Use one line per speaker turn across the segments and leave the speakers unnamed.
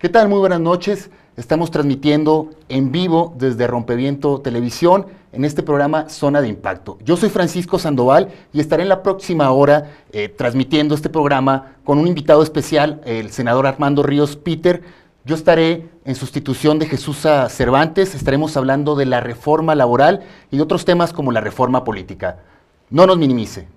¿Qué tal? Muy buenas noches. Estamos transmitiendo en vivo desde Rompeviento Televisión en este programa Zona de Impacto. Yo soy Francisco Sandoval y estaré en la próxima hora eh, transmitiendo este programa con un invitado especial, el senador Armando Ríos Peter. Yo estaré en sustitución de Jesús Cervantes, estaremos hablando de la reforma laboral y de otros temas como la reforma política. No nos minimice.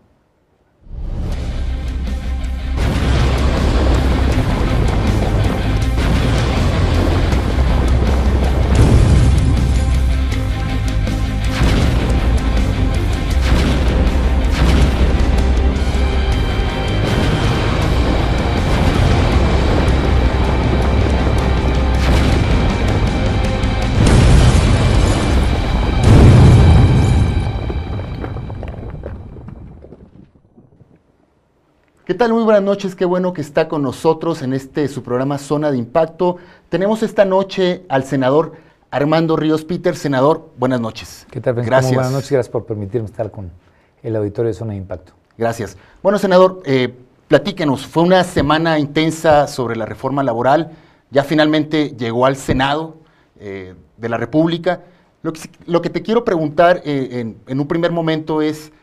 ¿Qué tal? Muy buenas noches, qué bueno que está con nosotros en este su programa Zona de Impacto. Tenemos esta noche al senador Armando Ríos Peter. Senador, buenas noches. ¿Qué tal? Gracias. Buenas noches,
gracias por permitirme estar con el auditorio de Zona de Impacto.
Gracias. Bueno, senador, eh, platíquenos, fue una semana intensa sobre la reforma laboral, ya finalmente llegó al Senado eh, de la República. Lo que, te quiero preguntar eh, en, en, un primer momento es,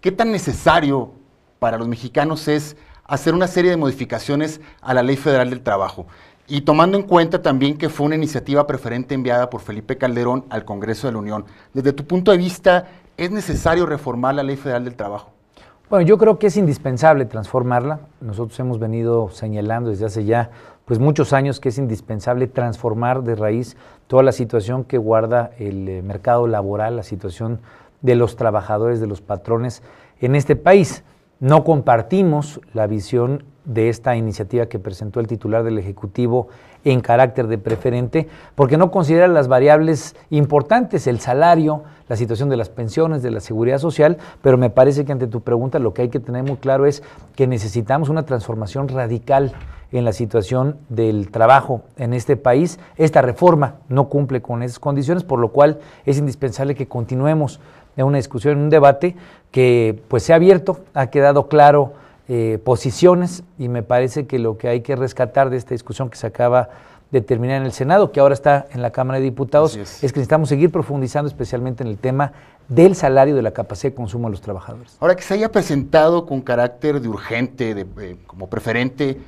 ¿qué tan necesario para los mexicanos es hacer una serie de modificaciones a la Ley Federal del Trabajo. Y tomando en cuenta también que fue una iniciativa preferente enviada por Felipe Calderón al Congreso de la Unión, desde tu punto de vista, ¿es necesario reformar la Ley Federal del
Trabajo? Bueno, yo creo que es indispensable transformarla. Nosotros hemos venido señalando desde hace ya pues muchos años que es indispensable transformar de raíz toda la situación que guarda el eh, mercado laboral, la situación de los trabajadores, de los patrones en este país. No compartimos la visión de esta iniciativa que presentó el titular del Ejecutivo en carácter de preferente, porque no considera las variables importantes, el salario, la situación de las pensiones, de la seguridad social, pero me parece que ante tu pregunta lo que hay que tener muy claro es que necesitamos una transformación radical en la situación del trabajo en este país. Esta reforma no cumple con esas condiciones, por lo cual es indispensable que continuemos en una discusión, en un debate, que pues se ha abierto, ha quedado claro eh, posiciones y me parece que lo que hay que rescatar de esta discusión que se acaba de terminar en el Senado, que ahora está en la Cámara de Diputados, es. que necesitamos seguir profundizando especialmente en el tema del salario de la capacidad de consumo de los trabajadores.
Ahora que se haya presentado con carácter de urgente, de, eh, como preferente,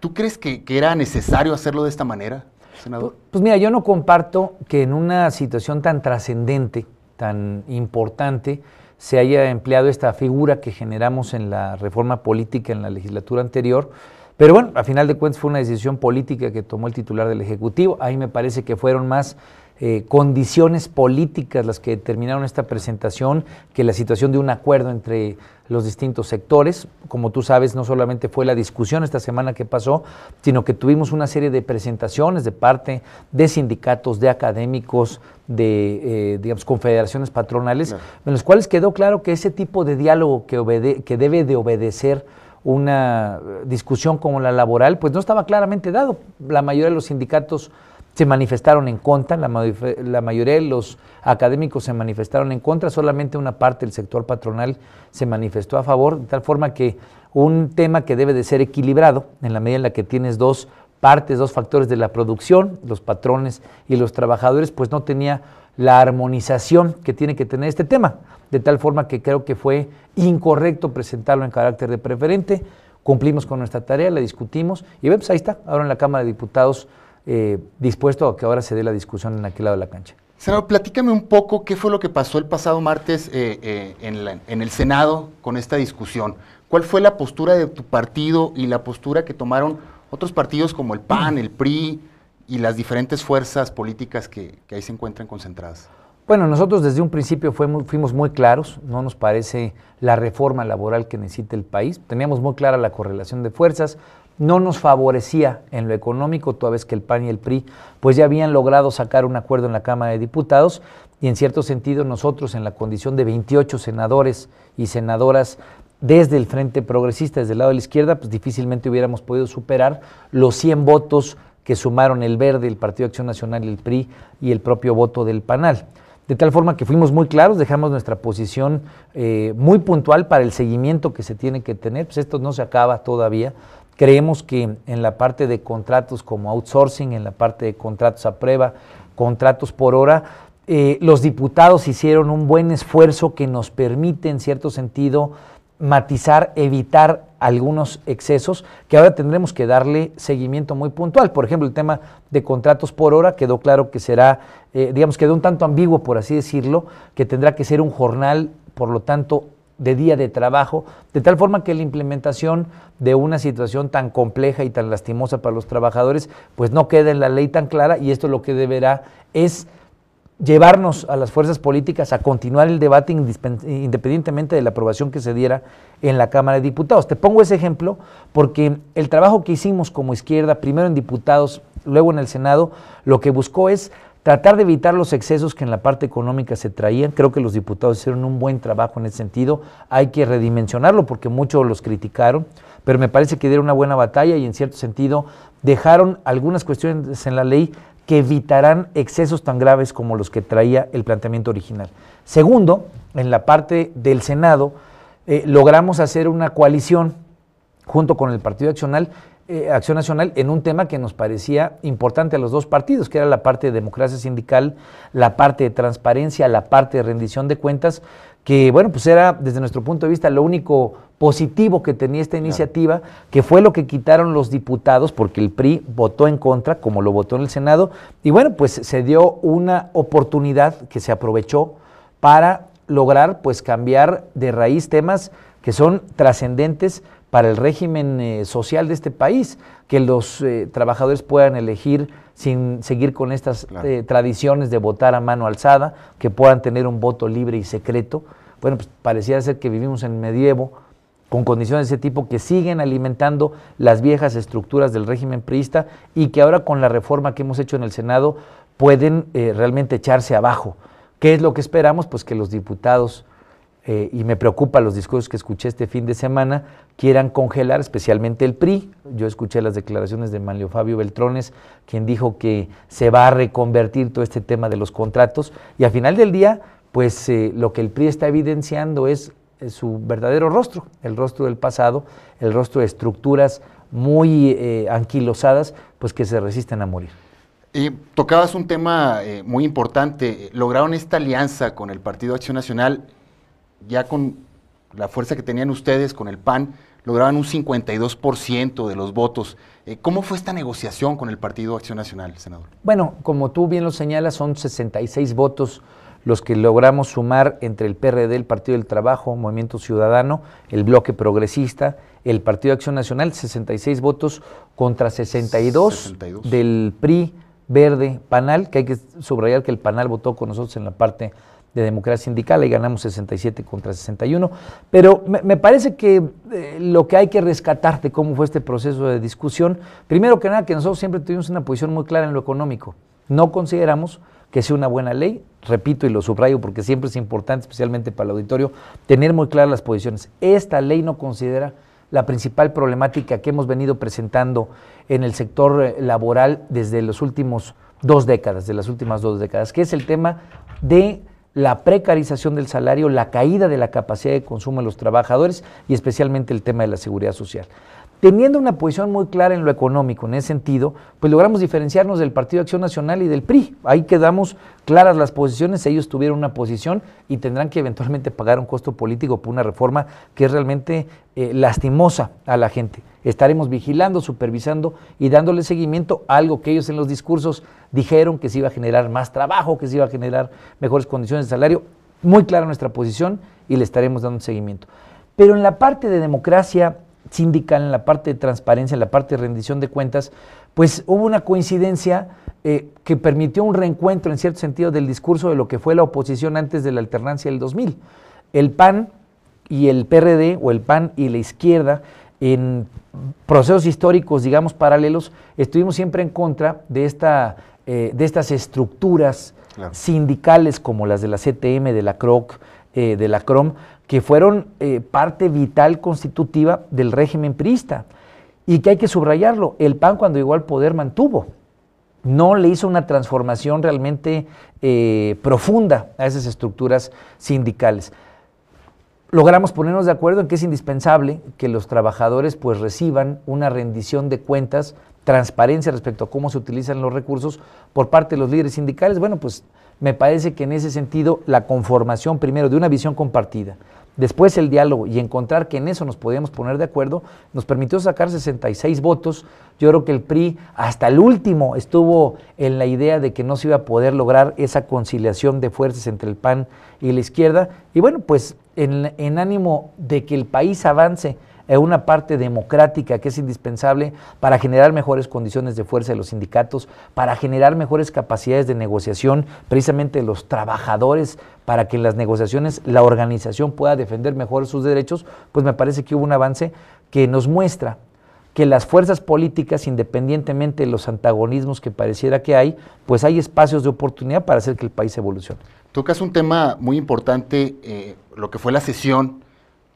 ¿tú crees que, era necesario hacerlo de esta manera,
senador? pues mira, yo no comparto que en una situación tan trascendente, tan importante, se haya empleado esta figura que generamos en la reforma política en la legislatura anterior. Pero bueno, a final de cuentas fue una decisión política que tomó el titular del Ejecutivo. Ahí me parece que fueron más eh, condiciones políticas las que determinaron esta presentación que la situación de un acuerdo entre los distintos sectores. Como tú sabes, no solamente fue la discusión esta semana que pasó, sino que tuvimos una serie de presentaciones de parte de sindicatos, de académicos, de eh, digamos, confederaciones patronales, en los cuales quedó claro que ese tipo de diálogo que, que debe de obedecer una eh, discusión como la laboral, pues no estaba claramente dado. La mayoría de los sindicatos se manifestaron en contra, la, mayoría de los académicos se manifestaron en contra, solamente una parte del sector patronal se manifestó a favor, de tal forma que un tema que debe de ser equilibrado en la medida en la que tienes dos partes, dos factores de la producción, los patrones y los trabajadores, pues no tenía la armonización que tiene que tener este tema, de tal forma que creo que fue incorrecto presentarlo en carácter de preferente, cumplimos con nuestra tarea, la discutimos y vemos pues ahí está, ahora en la Cámara de Diputados eh, dispuesto a que ahora se dé la discusión en aquel lado de la cancha.
Senador, platícame un poco qué fue lo que pasó el pasado martes eh, eh, en, el Senado con esta discusión. ¿Cuál fue la postura de tu partido y la postura que tomaron otros partidos como el PAN, el PRI y las diferentes fuerzas políticas que, ahí se encuentran concentradas?
Bueno, nosotros desde un principio fuimos muy claros, no nos parece la reforma laboral que necesita el país. Teníamos muy clara la correlación de fuerzas, no nos favorecía en lo económico, toda vez que el PAN y el PRI pues ya habían logrado sacar un acuerdo en la Cámara de Diputados y en cierto sentido nosotros en la condición de 28 senadores y senadoras desde el Frente Progresista, desde el lado de la izquierda, pues difícilmente hubiéramos podido superar los 100 votos que sumaron el Verde, el Partido de Acción Nacional, el PRI y el propio voto del PANAL. De tal forma que fuimos muy claros, dejamos nuestra posición eh, muy puntual para el seguimiento que se tiene que tener, pues esto no se acaba todavía, Creemos que en la parte de contratos como outsourcing, en la parte de contratos a prueba, contratos por hora, eh, los diputados hicieron un buen esfuerzo que nos permite, en cierto sentido, matizar, evitar algunos excesos que ahora tendremos que darle seguimiento muy puntual. Por ejemplo, el tema de contratos por hora quedó claro que será, eh, digamos, quedó un tanto ambiguo, por así decirlo, que tendrá que ser un jornal, por lo tanto, de día de trabajo, de tal forma que la implementación de una situación tan compleja y tan lastimosa para los trabajadores, pues no queda en la ley tan clara y esto lo que deberá es llevarnos a las fuerzas políticas a continuar el debate independientemente de la aprobación que se diera en la Cámara de Diputados. Te pongo ese ejemplo porque el trabajo que hicimos como izquierda, primero en diputados, luego en el Senado, lo que buscó es tratar de evitar los excesos que en la parte económica se traían. Creo que los diputados hicieron un buen trabajo en ese sentido. Hay que redimensionarlo porque muchos los criticaron, pero me parece que dieron una buena batalla y en cierto sentido dejaron algunas cuestiones en la ley que evitarán excesos tan graves como los que traía el planteamiento original. Segundo, en la parte del Senado, eh, logramos hacer una coalición junto con el Partido Accional eh, Acción Nacional en un tema que nos parecía importante a los dos partidos, que era la parte de democracia sindical, la parte de transparencia, la parte de rendición de cuentas, que bueno, pues era desde nuestro punto de vista lo único positivo que tenía esta iniciativa, que fue lo que quitaron los diputados, porque el PRI votó en contra, como lo votó en el Senado, y bueno, pues se dio una oportunidad que se aprovechó para lograr pues cambiar de raíz temas que son trascendentes para el régimen eh, social de este país, que los eh, trabajadores puedan elegir sin seguir con estas eh, tradiciones de votar a mano alzada, que puedan tener un voto libre y secreto. Bueno, pues parecía ser que vivimos en medievo con condiciones de ese tipo que siguen alimentando las viejas estructuras del régimen priista y que ahora con la reforma que hemos hecho en el Senado pueden realmente echarse abajo. ¿Qué es lo que esperamos? Pues que los diputados eh, y me preocupa los discursos que escuché este fin de semana, quieran congelar, especialmente el PRI. Yo escuché las declaraciones de Manlio Fabio Beltrones, quien dijo que se va a reconvertir todo este tema de los contratos, y al final del día, pues eh, lo que el PRI está evidenciando es eh, su verdadero rostro, el rostro del pasado, el rostro de estructuras muy anquilosadas, pues que se resisten a morir.
Y tocabas un tema muy importante, lograron esta alianza con el Partido Acción Nacional ya con la fuerza que tenían ustedes, con el PAN, lograban un 52% de los votos. Eh, ¿Cómo fue esta negociación con el Partido Acción Nacional, senador?
Bueno, como tú bien lo señalas, son 66 votos los que logramos sumar entre el PRD, el Partido del Trabajo, Movimiento Ciudadano, el Bloque Progresista, el Partido Acción Nacional, 66 votos contra 62, 62. del PRI, Verde, Panal, que hay que subrayar que el Panal votó con nosotros en la parte de democracia sindical, y ganamos 67 contra 61. Pero me, parece que eh, lo que hay que rescatar de cómo fue este proceso de discusión, primero que nada, que nosotros siempre tuvimos una posición muy clara en lo económico. No consideramos que sea una buena ley, repito y lo subrayo porque siempre es importante, especialmente para el auditorio, tener muy claras las posiciones. Esta ley no considera la principal problemática que hemos venido presentando en el sector eh, laboral desde los últimos dos décadas, de las últimas dos décadas, que es el tema de la precarización del salario, la caída de la capacidad de consumo de los trabajadores y especialmente el tema de la seguridad social teniendo una posición muy clara en lo económico, en ese sentido, pues logramos diferenciarnos del Partido de Acción Nacional y del PRI. Ahí quedamos claras las posiciones, ellos tuvieron una posición y tendrán que eventualmente pagar un costo político por una reforma que es realmente eh, lastimosa a la gente. Estaremos vigilando, supervisando y dándole seguimiento a algo que ellos en los discursos dijeron que se iba a generar más trabajo, que se iba a generar mejores condiciones de salario. Muy clara nuestra posición y le estaremos dando seguimiento. Pero en la parte de democracia sindical, en la parte de transparencia, en la parte de rendición de cuentas, pues hubo una coincidencia que permitió un reencuentro, en cierto sentido, del discurso de lo que fue la oposición antes de la alternancia del 2000. El PAN y el PRD, o el PAN y la izquierda, en procesos históricos, digamos, paralelos, estuvimos siempre en contra de, esta, de estas estructuras sindicales como las de la CTM, de la CROC, de la CROM, que fueron eh, parte vital constitutiva del régimen priista y que hay que subrayarlo, el PAN cuando llegó al poder mantuvo, no le hizo una transformación realmente eh, profunda a esas estructuras sindicales. Logramos ponernos de acuerdo en que es indispensable que los trabajadores pues reciban una rendición de cuentas, transparencia respecto a cómo se utilizan los recursos por parte de los líderes sindicales. Bueno, pues me parece que en ese sentido la conformación primero de una visión compartida, Después el diálogo y encontrar que en eso nos podíamos poner de acuerdo nos permitió sacar 66 votos. Yo creo que el PRI hasta el último estuvo en la idea de que no se iba a poder lograr esa conciliación de fuerzas entre el PAN y la izquierda. Y bueno, pues en, en ánimo de que el país avance, es una parte democrática que es indispensable para generar mejores condiciones de fuerza de los sindicatos, para generar mejores capacidades de negociación precisamente los trabajadores, para que en las negociaciones la organización pueda defender mejor sus derechos, pues me parece que hubo un avance que nos muestra que las fuerzas políticas, independientemente de los antagonismos que pareciera que hay, pues hay espacios de oportunidad para hacer que el país evolucione. Tocas un tema muy importante, eh, lo que fue la sesión.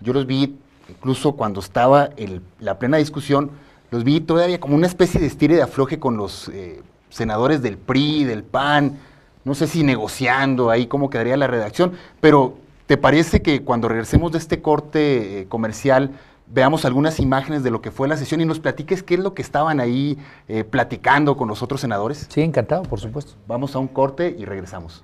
Yo los vi incluso cuando estaba en la plena discusión, los vi todavía como una especie de estire de afloje con los eh, senadores del PRI, del PAN, no sé si negociando ahí cómo quedaría la redacción, pero ¿te parece que cuando regresemos de este corte eh, comercial veamos algunas imágenes de lo que fue la sesión y nos platiques qué es lo que estaban ahí eh, platicando con los otros senadores? Sí, encantado, por supuesto. Vamos a un corte y regresamos.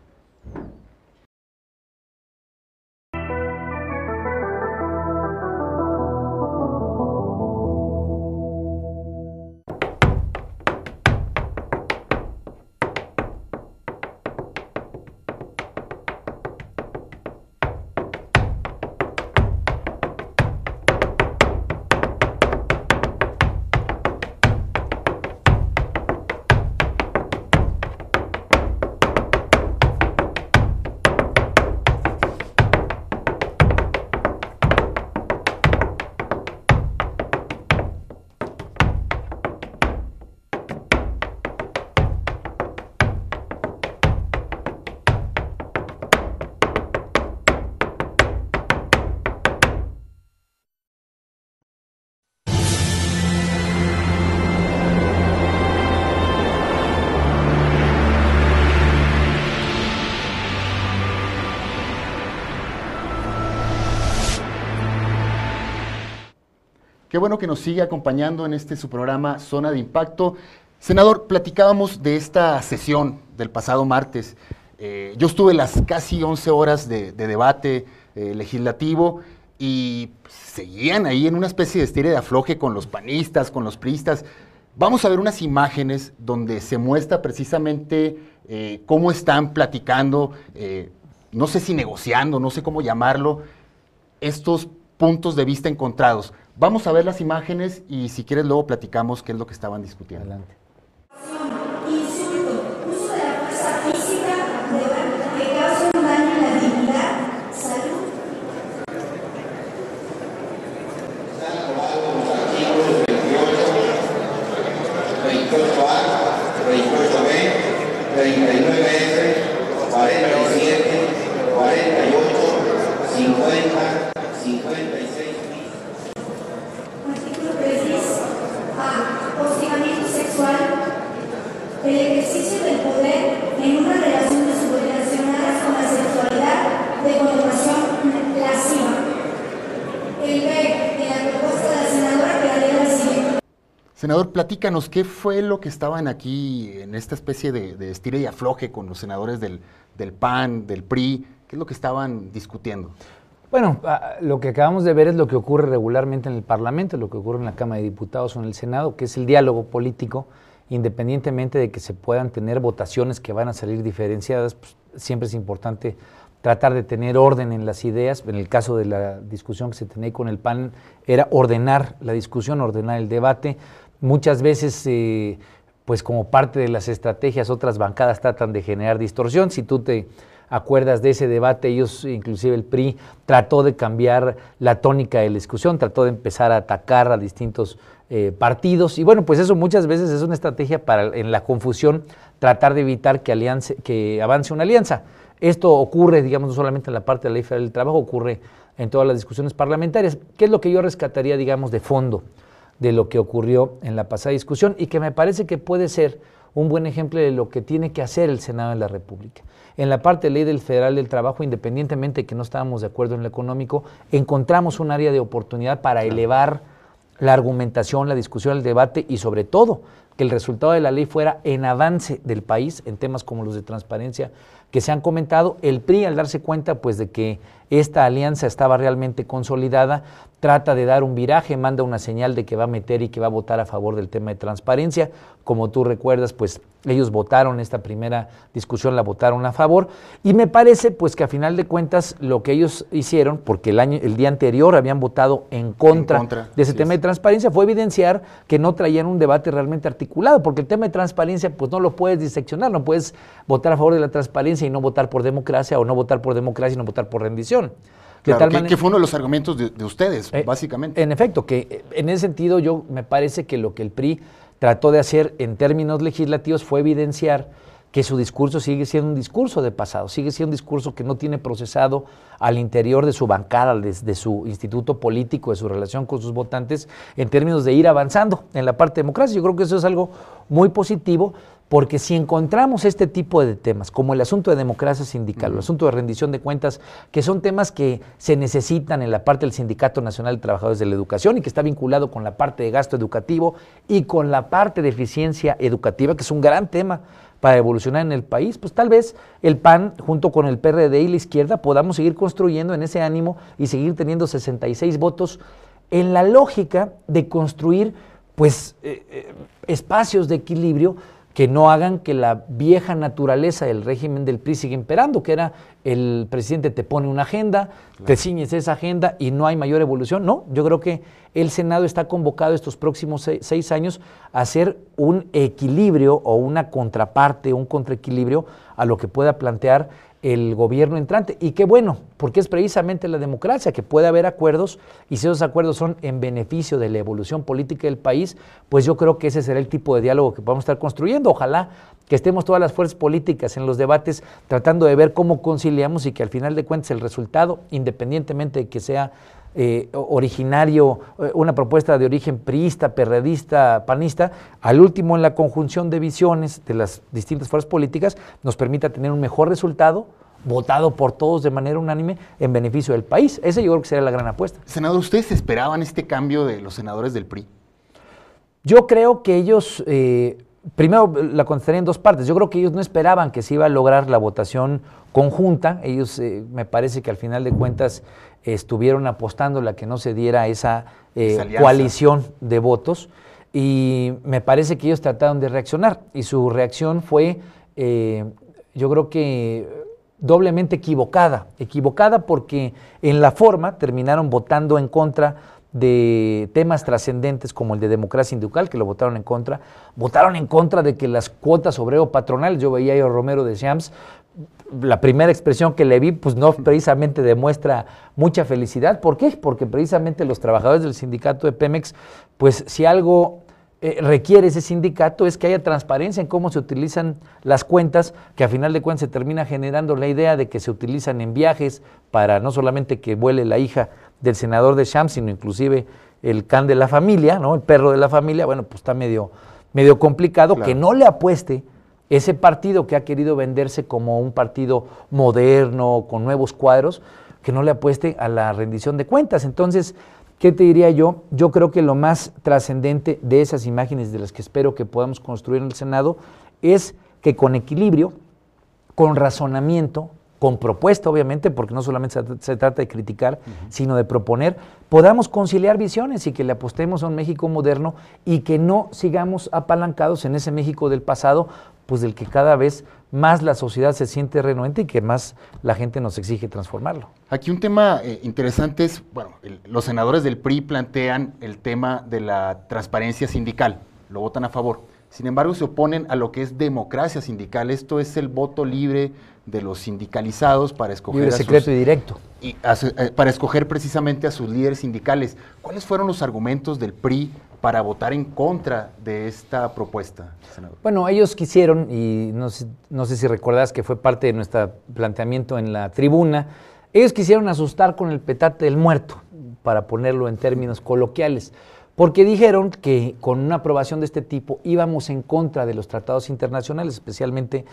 Qué bueno que nos sigue acompañando en este su programa Zona de Impacto. Senador, platicábamos de esta sesión del pasado martes. Eh, yo estuve las casi 11 horas de, debate eh, legislativo y seguían ahí en una especie de estire de afloje con los panistas, con los priistas. Vamos a ver unas imágenes donde se muestra precisamente eh, cómo están platicando, no sé si negociando, no sé cómo llamarlo, estos puntos de vista encontrados. Vamos a ver las imágenes y si quieres luego platicamos qué es lo que estaban discutiendo. Adelante. Senador, platícanos qué fue lo que estaban aquí en esta especie de, de y afloje con los senadores del, del PAN, del PRI, qué es lo que estaban discutiendo.
Bueno, ah, lo que acabamos de ver es lo que ocurre regularmente en el Parlamento, lo que ocurre en la Cámara de Diputados o en el Senado, que es el diálogo político, independientemente de que se puedan tener votaciones que van a salir diferenciadas, pues, siempre es importante tratar de tener orden en las ideas. En el caso de la discusión que se tenía con el PAN, era ordenar la discusión, ordenar el debate, muchas veces, eh, pues como parte de las estrategias, otras bancadas tratan de generar distorsión. Si tú te acuerdas de ese debate, ellos, inclusive el PRI, trató de cambiar la tónica de la discusión, trató de empezar a atacar a distintos eh, partidos. Y bueno, pues eso muchas veces es una estrategia para, en la confusión, tratar de evitar que, que avance una alianza. Esto ocurre, digamos, no solamente en la parte de la ley federal del trabajo, ocurre en todas las discusiones parlamentarias. ¿Qué es lo que yo rescataría, digamos, de fondo? de lo que ocurrió en la pasada discusión y que me parece que puede ser un buen ejemplo de lo que tiene que hacer el Senado de la República. En la parte de ley del Federal del Trabajo, independientemente de que no estábamos de acuerdo en lo económico, encontramos un área de oportunidad para elevar la argumentación, la discusión, el debate y sobre todo que el resultado de la ley fuera en avance del país en temas como los de transparencia que se han comentado. El PRI al darse cuenta pues de que esta alianza estaba realmente consolidada, trata de dar un viraje, manda una señal de que va a meter y que va a votar a favor del tema de transparencia. Como tú recuerdas, pues ellos votaron esta primera discusión, la votaron a favor. Y me parece pues que a final de cuentas lo que ellos hicieron, porque el, año, el día anterior habían votado en contra, de ese tema de transparencia, fue evidenciar que no traían un debate realmente articulado, porque el tema de transparencia pues no lo puedes diseccionar, no puedes votar a favor de la transparencia y no votar por democracia o no votar por democracia y no votar por rendición que, fue uno de los argumentos de, ustedes, eh, básicamente. En efecto, que eh, en ese sentido yo me parece que lo que el PRI trató de hacer en términos legislativos fue evidenciar que su discurso sigue siendo un discurso de pasado, sigue siendo un discurso que no tiene procesado al interior de su bancada, de, su instituto político, de su relación con sus votantes, en términos de ir avanzando en la parte de democracia. Yo creo que eso es algo muy positivo, porque si encontramos este tipo de temas, como el asunto de democracia sindical, el asunto de rendición de cuentas, que son temas que se necesitan en la parte del Sindicato Nacional de Trabajadores de la Educación y que está vinculado con la parte de gasto educativo y con la parte de eficiencia educativa, que es un gran tema para evolucionar en el país, pues tal vez el PAN junto con el PRD y la izquierda podamos seguir construyendo en ese ánimo y seguir teniendo 66 votos en la lógica de construir pues eh, eh, espacios de equilibrio que no hagan que la vieja naturaleza del régimen del PRI siga imperando, que era el presidente te pone una agenda, te ciñes esa agenda y no hay mayor evolución. No, yo creo que el Senado está convocado estos próximos seis, años a hacer un equilibrio o una contraparte, un contraequilibrio a lo que pueda plantear el gobierno entrante. Y qué bueno, porque es precisamente la democracia, que puede haber acuerdos, y si esos acuerdos son en beneficio de la evolución política del país, pues yo creo que ese será el tipo de diálogo que vamos a estar construyendo. Ojalá que estemos todas las fuerzas políticas en los debates tratando de ver cómo conciliamos y que al final de cuentas el resultado, independientemente de que sea eh, originario, eh, una propuesta de origen priista, perredista, panista, al último en la conjunción de visiones de las distintas fuerzas políticas nos permita tener un mejor resultado votado por todos de manera unánime en beneficio del país. Ese yo creo que sería la gran apuesta. Senador, ¿ustedes esperaban este cambio de los senadores del PRI? Yo creo que ellos, eh, primero la contestaría en dos partes, yo creo que ellos no esperaban que se iba a lograr la votación conjunta, ellos me parece que al final de cuentas estuvieron apostando la que no se diera esa, eh, coalición de votos y me parece que ellos trataron de reaccionar y su reacción fue, eh, yo creo que doblemente equivocada, equivocada porque en la forma terminaron votando en contra de temas trascendentes como el de democracia inducal, que lo votaron en contra, votaron en contra de que las cuotas obrero patronales, yo veía a Romero de Siams la primera expresión que le vi, pues no precisamente demuestra mucha felicidad. ¿Por qué? Porque precisamente los trabajadores del sindicato de Pemex, pues si algo eh, requiere ese sindicato es que haya transparencia en cómo se utilizan las cuentas, que a final de cuentas se termina generando la idea de que se utilizan en viajes para no solamente que vuele la hija del senador de Sham, sino inclusive el can de la familia, ¿no? El perro de la familia, bueno, pues está medio, medio complicado que no le apueste ese partido que ha querido venderse como un partido moderno, con nuevos cuadros, que no le apueste a la rendición de cuentas. Entonces, ¿qué te diría yo? Yo creo que lo más trascendente de esas imágenes de las que espero que podamos construir en el Senado es que con equilibrio, con razonamiento, con propuesta obviamente, porque no solamente se, trata de criticar, sino de proponer, podamos conciliar visiones y que le apostemos a un México moderno y que no sigamos apalancados en ese México del pasado, pues del que cada vez más la sociedad se siente renuente y que más la gente nos exige transformarlo. Aquí un tema eh, interesante es,
bueno, los senadores del PRI plantean el tema de la transparencia sindical, lo votan a favor. Sin embargo, se oponen a lo que es democracia sindical. Esto es el voto libre de los sindicalizados para escoger. secreto y directo. Eh, para escoger precisamente a sus líderes sindicales. ¿Cuáles fueron los argumentos del PRI para votar en contra de esta
propuesta, Bueno, ellos quisieron, y no sé, no sé si recordás que fue parte de nuestro planteamiento en la tribuna, ellos quisieron asustar con el petate del muerto, para ponerlo en términos coloquiales porque dijeron que con una aprobación de este tipo íbamos en contra de los tratados internacionales, especialmente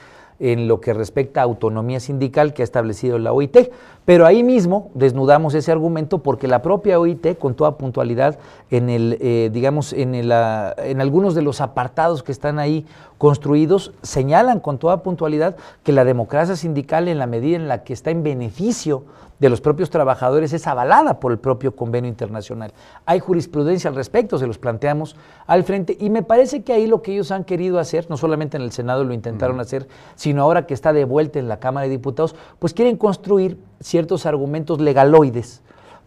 en lo que respecta a autonomía sindical que ha establecido la OIT. Pero ahí mismo desnudamos ese argumento porque la propia OIT, con toda puntualidad, en el, eh, digamos, en, ah, en algunos de los apartados que están ahí construidos, señalan con toda puntualidad que la democracia sindical, en la medida en la que está en beneficio de los propios trabajadores es avalada por el propio convenio internacional. Hay jurisprudencia al respecto, se los planteamos al frente y me parece que ahí lo que ellos han querido hacer, no solamente en el Senado lo intentaron hacer, sino ahora que está de vuelta en la Cámara de Diputados, pues quieren construir ciertos argumentos legaloides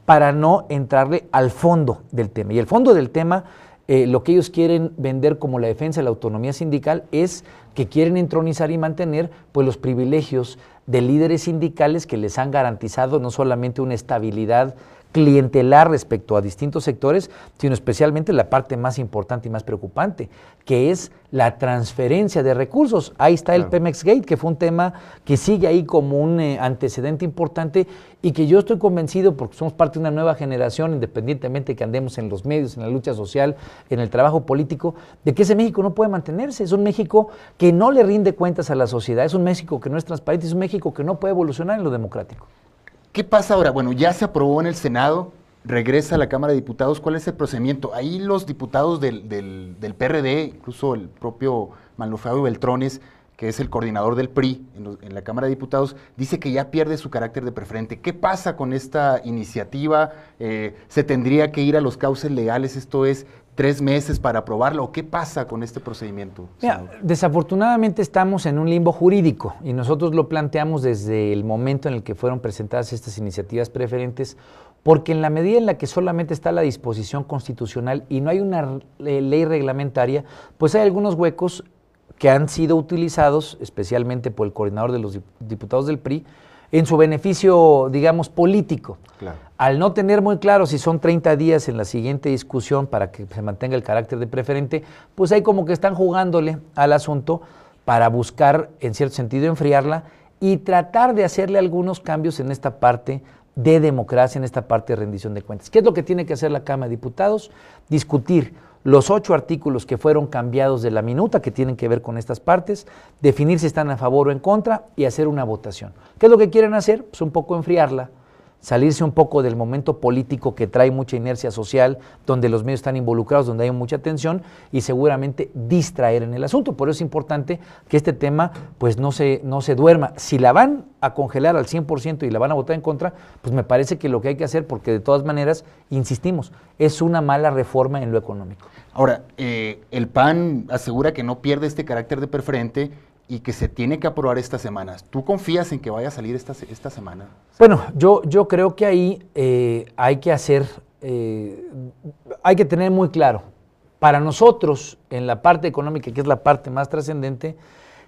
para no entrarle al fondo del tema. Y el fondo del tema eh, lo que ellos quieren vender como la defensa de la autonomía sindical es que quieren entronizar y mantener pues, los privilegios de líderes sindicales que les han garantizado no solamente una estabilidad clientelar respecto a distintos sectores, sino especialmente la parte más importante y más preocupante, que es la transferencia de recursos. Ahí está el Pemex Gate, que fue un tema que sigue ahí como un eh, antecedente importante y que yo estoy convencido, porque somos parte de una nueva generación, independientemente que andemos en los medios, en la lucha social, en el trabajo político, de que ese México no puede mantenerse. Es un México que no le rinde cuentas a la sociedad, es un México que no es transparente, es un México que no puede evolucionar en lo democrático. ¿Qué pasa ahora? Bueno, ya se aprobó en el Senado,
regresa a la Cámara de Diputados. ¿Cuál es el procedimiento? Ahí los diputados del, del, PRD, incluso el propio Fabio Beltrones, que es el coordinador del PRI en, la Cámara de Diputados, dice que ya pierde su carácter de preferente. ¿Qué pasa con esta iniciativa? Eh, ¿Se tendría que ir a los cauces legales? Esto es, tres meses para aprobarlo? ¿Qué pasa con este
procedimiento? desafortunadamente estamos en un limbo jurídico y nosotros lo planteamos desde el momento en el que fueron presentadas estas iniciativas preferentes, porque en la medida en la que solamente está la disposición constitucional y no hay una eh, ley reglamentaria, pues hay algunos huecos que han sido utilizados, especialmente por el coordinador de los diputados del PRI, en su beneficio, digamos, político. Al no tener muy claro si son 30 días en la siguiente discusión para que se mantenga el carácter de preferente, pues hay como que están jugándole al asunto para buscar, en cierto sentido, enfriarla y tratar de hacerle algunos cambios en esta parte de democracia, en esta parte de rendición de cuentas. ¿Qué es lo que tiene que hacer la Cámara de Diputados? Discutir los ocho artículos que fueron cambiados de la minuta, que tienen que ver con estas partes, definir si están a favor o en contra y hacer una votación. ¿Qué es lo que quieren hacer? Pues un poco enfriarla salirse un poco del momento político que trae mucha inercia social, donde los medios están involucrados, donde hay mucha tensión y seguramente distraer en el asunto. Por eso es importante que este tema pues no se, no se duerma. Si la van a congelar al 100% y la van a votar en contra, pues me parece que lo que hay que hacer, porque de todas maneras, insistimos, es una mala reforma en lo económico. Ahora, eh, el PAN
asegura que no pierde este carácter de preferente y que se tiene que aprobar estas semanas. ¿Tú confías en que vaya a salir esta, esta semana?
Bueno, yo, yo creo que ahí eh, hay que hacer, eh, hay que tener muy claro, para nosotros en la parte económica, que es la parte más trascendente,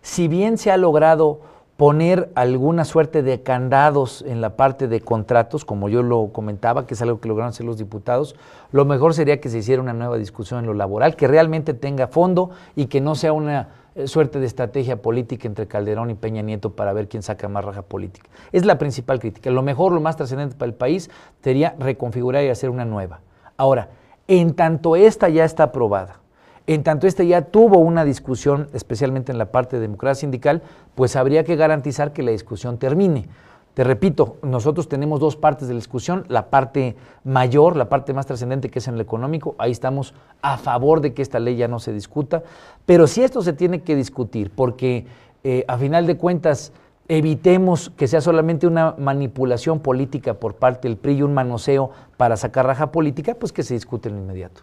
si bien se ha logrado poner alguna suerte de candados en la parte de contratos, como yo lo comentaba, que es algo que lograron hacer los diputados, lo mejor sería que se hiciera una nueva discusión en lo laboral, que realmente tenga fondo y que no sea una eh, suerte de estrategia política entre Calderón y Peña Nieto para ver quién saca más raja política. Es la principal crítica. Lo mejor, lo más trascendente para el país sería reconfigurar y hacer una nueva. Ahora, en tanto esta ya está aprobada, en tanto esta ya tuvo una discusión, especialmente en la parte de democracia sindical, pues habría que garantizar que la discusión termine. Te repito, nosotros tenemos dos partes de la discusión, la parte mayor, la parte más trascendente que es en lo económico, ahí estamos a favor de que esta ley ya no se discuta, pero si esto se tiene que discutir, porque eh, a final de cuentas evitemos que sea solamente una manipulación política por parte del PRI y un manoseo para sacar raja política, pues que se discute en inmediato.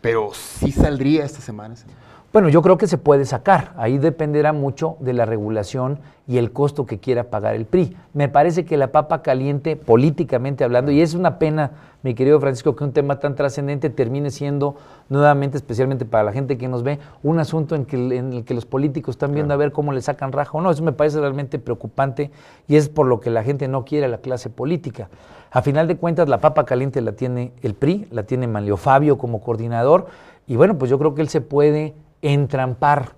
Pero sí saldría esta semana. Bueno, yo creo que se puede sacar. Ahí dependerá mucho de la regulación y el costo que quiera pagar el PRI. Me parece que la papa caliente, políticamente hablando, y es una pena, mi querido Francisco, que un tema tan trascendente termine siendo nuevamente, especialmente para la gente que nos ve, un asunto en, en el que los políticos están viendo a ver cómo le sacan raja o no. Eso me parece realmente preocupante y es por lo que la gente no quiere a la clase política. A final de cuentas, la papa caliente la tiene el PRI, la tiene Manlio Fabio como coordinador, y bueno, pues yo creo que él se puede entrampar,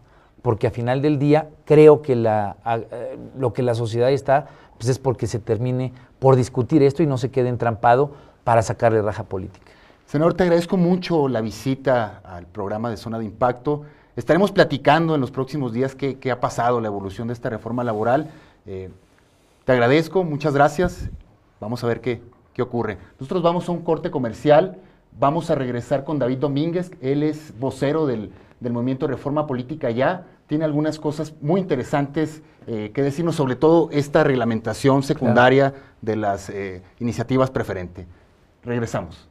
porque a final del día creo que la, eh, lo que la sociedad está, pues es porque se termine por discutir esto y no se quede entrampado para sacarle raja
política. Senador, te agradezco mucho la visita al programa de Zona de Impacto. Estaremos platicando en los próximos días qué, ha pasado, la evolución de esta reforma laboral. Eh, te agradezco, muchas gracias. Vamos a ver qué, qué ocurre. Nosotros vamos a un corte comercial. Vamos a regresar con David Domínguez. Él es vocero del del movimiento Reforma Política ya tiene algunas cosas muy interesantes eh, que decirnos, sobre todo esta reglamentación secundaria de las eh, iniciativas preferente. Regresamos.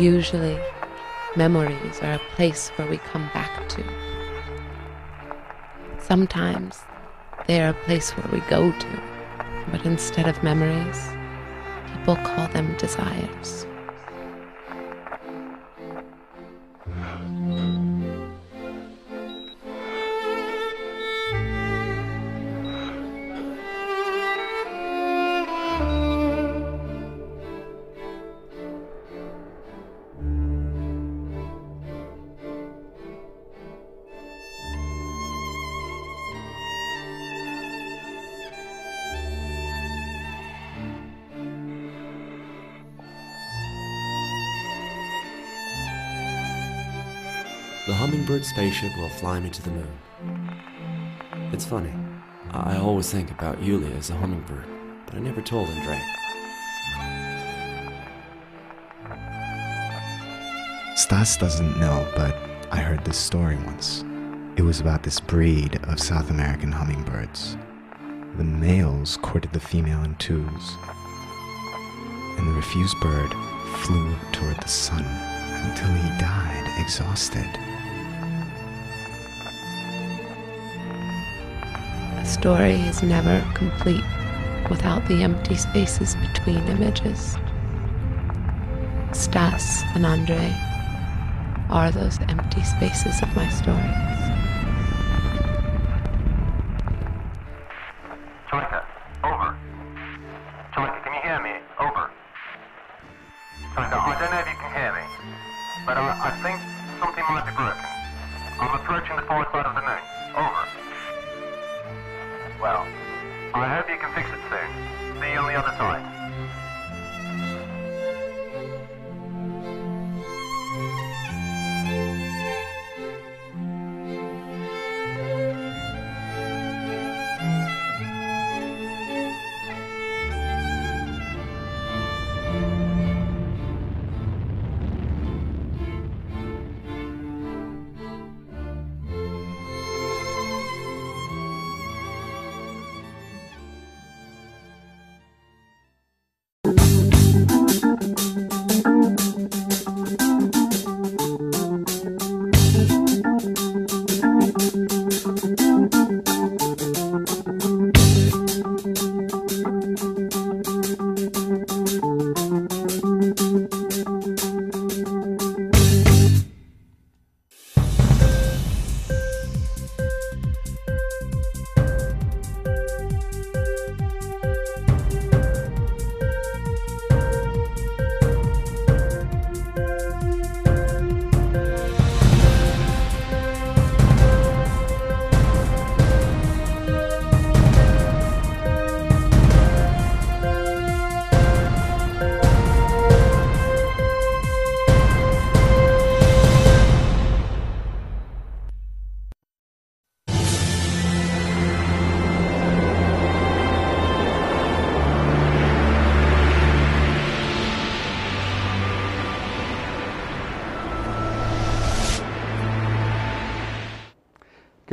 Usually, memories are a place where we come back to. Sometimes, they are a place where we go to, but instead of memories,
people call them desires. spaceship will fly me to the moon. It's
funny. I always think about Yulia as a hummingbird, but I never told Andre. Stas
doesn't know, but I heard this story once. It was about this breed of South American hummingbirds. The males courted the female in twos, and the refused bird flew toward the sun until he died exhausted.
story is never complete without the empty spaces between images. Stas and Andre are those empty spaces of my stories.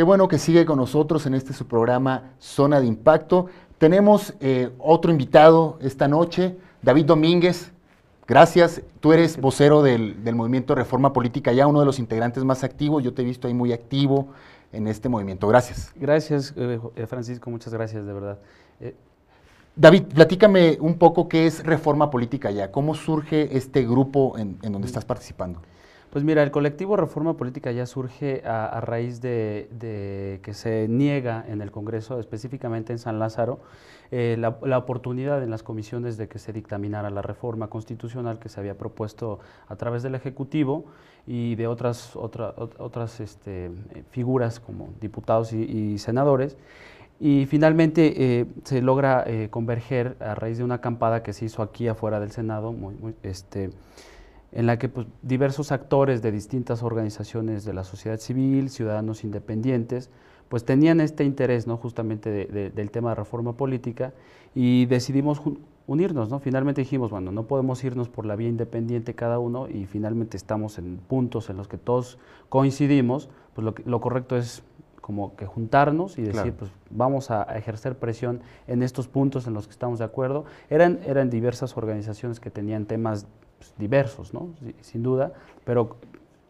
bueno que sigue con nosotros en este su programa Zona de Impacto. Tenemos eh, otro invitado esta noche, David Domínguez. Gracias. Tú eres vocero del, del, movimiento Reforma Política, ya uno de los integrantes más activos. Yo te he visto ahí muy activo en este movimiento. Gracias.
Gracias, eh, Francisco. Muchas gracias, de verdad. Eh,
David, platícame un poco qué es Reforma Política ya. ¿Cómo surge este grupo en donde estás participando?
Pues mira, el colectivo Reforma Política ya surge a, raíz de, que se niega en el Congreso, específicamente en San Lázaro, eh, la, oportunidad en las comisiones de que se dictaminara la reforma constitucional que se había propuesto a través del Ejecutivo y de otras, otras este, figuras como diputados y, senadores. Y finalmente eh, se logra eh, converger a raíz de una acampada que se hizo aquí afuera del Senado, muy, muy, este, en la que pues, diversos actores de distintas organizaciones de la sociedad civil, ciudadanos independientes, pues tenían este interés ¿no? justamente del tema de reforma política y decidimos unirnos. ¿no? Finalmente dijimos, bueno, no podemos irnos por la vía independiente cada uno y finalmente estamos en puntos en los que todos coincidimos, pues lo, correcto es como que juntarnos y decir, pues vamos a, ejercer presión en estos puntos en los que estamos de acuerdo. Eran, eran diversas organizaciones que tenían temas pues, diversos, ¿no? sin duda, pero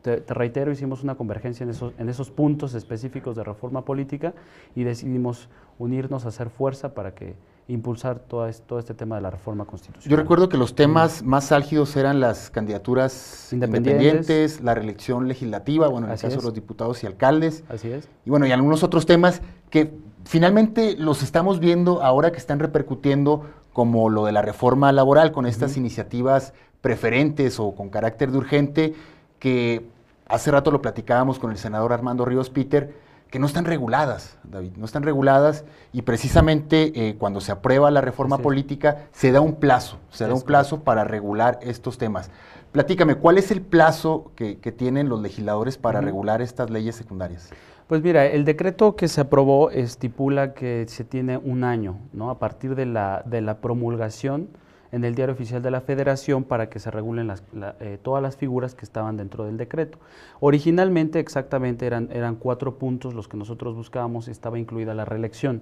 te, reitero, hicimos una convergencia en esos, puntos específicos de reforma política y decidimos unirnos a hacer fuerza para que impulsar todo este, tema de la reforma constitucional. Yo recuerdo que los temas
más álgidos eran las candidaturas independientes, la reelección legislativa, bueno, en el caso de los diputados y alcaldes. Así es. Y bueno, y algunos otros temas que finalmente los estamos viendo ahora que están repercutiendo como lo de la reforma laboral con estas iniciativas preferentes o con carácter de urgente que hace rato lo platicábamos con el senador Armando Ríos Peter, que no están reguladas, David, no están reguladas y precisamente eh, cuando se aprueba la reforma política se da un plazo, se da un plazo para regular estos temas. Platícame, ¿cuál es el plazo que, tienen los legisladores para regular estas leyes secundarias?
Pues mira, el decreto que se aprobó estipula que se tiene un año, ¿no? A partir de la, de la promulgación en el Diario Oficial de la Federación para que se regulen eh, todas las figuras que estaban dentro del decreto. Originalmente, exactamente, eran, cuatro puntos los que nosotros buscábamos, estaba incluida la reelección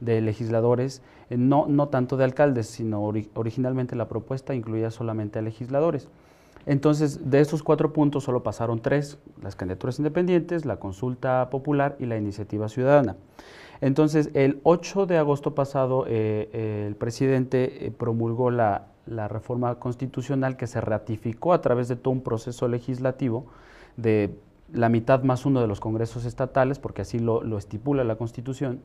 de legisladores, eh, no, no tanto de alcaldes, sino originalmente la propuesta incluía solamente a legisladores. Entonces, de esos cuatro puntos solo pasaron tres, las candidaturas independientes, la consulta popular y la iniciativa ciudadana. Entonces, el 8 de agosto pasado, eh, el presidente eh, promulgó la, reforma constitucional que se ratificó a través de todo un proceso legislativo de la mitad más uno de los congresos estatales, porque así lo, estipula la Constitución,